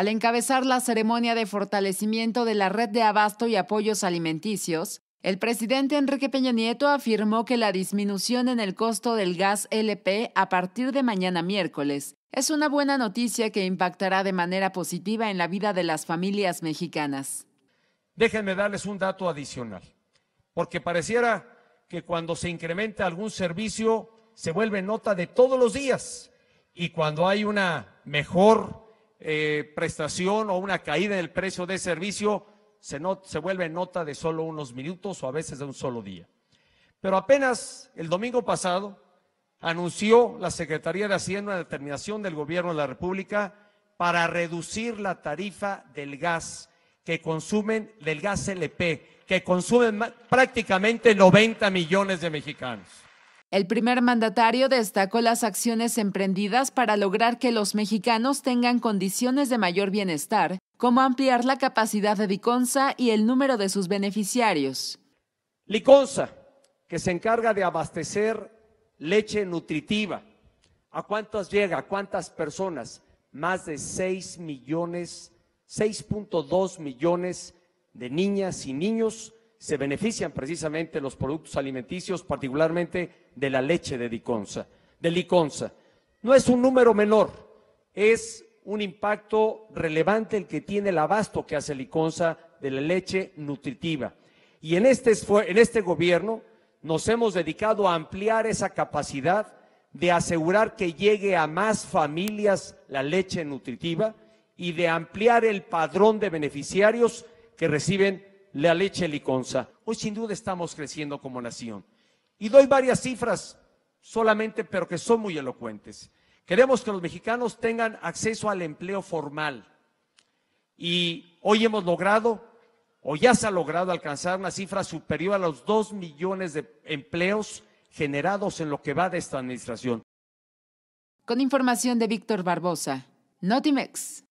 Al encabezar la ceremonia de fortalecimiento de la red de abasto y apoyos alimenticios, el presidente Enrique Peña Nieto afirmó que la disminución en el costo del gas LP a partir de mañana miércoles es una buena noticia que impactará de manera positiva en la vida de las familias mexicanas. Déjenme darles un dato adicional, porque pareciera que cuando se incrementa algún servicio se vuelve nota de todos los días y cuando hay una mejor eh, prestación o una caída en el precio de servicio, se, se vuelve nota de solo unos minutos o a veces de un solo día. Pero apenas el domingo pasado anunció la Secretaría de Hacienda la determinación del Gobierno de la República para reducir la tarifa del gas que consumen, del gas LP, que consumen prácticamente 90 millones de mexicanos. El primer mandatario destacó las acciones emprendidas para lograr que los mexicanos tengan condiciones de mayor bienestar, como ampliar la capacidad de Liconza y el número de sus beneficiarios. Liconza, que se encarga de abastecer leche nutritiva. ¿A cuántas llega? ¿A cuántas personas? Más de 6 millones, 6.2 millones de niñas y niños se benefician precisamente los productos alimenticios, particularmente de la leche de Diconsa, Liconza. No es un número menor, es un impacto relevante el que tiene el abasto que hace Liconza de la leche nutritiva. Y en este, en este gobierno nos hemos dedicado a ampliar esa capacidad de asegurar que llegue a más familias la leche nutritiva y de ampliar el padrón de beneficiarios que reciben la leche liconza. Hoy sin duda estamos creciendo como nación. Y doy varias cifras solamente, pero que son muy elocuentes. Queremos que los mexicanos tengan acceso al empleo formal. Y hoy hemos logrado, o ya se ha logrado alcanzar una cifra superior a los dos millones de empleos generados en lo que va de esta administración. Con información de Víctor Barbosa, Notimex.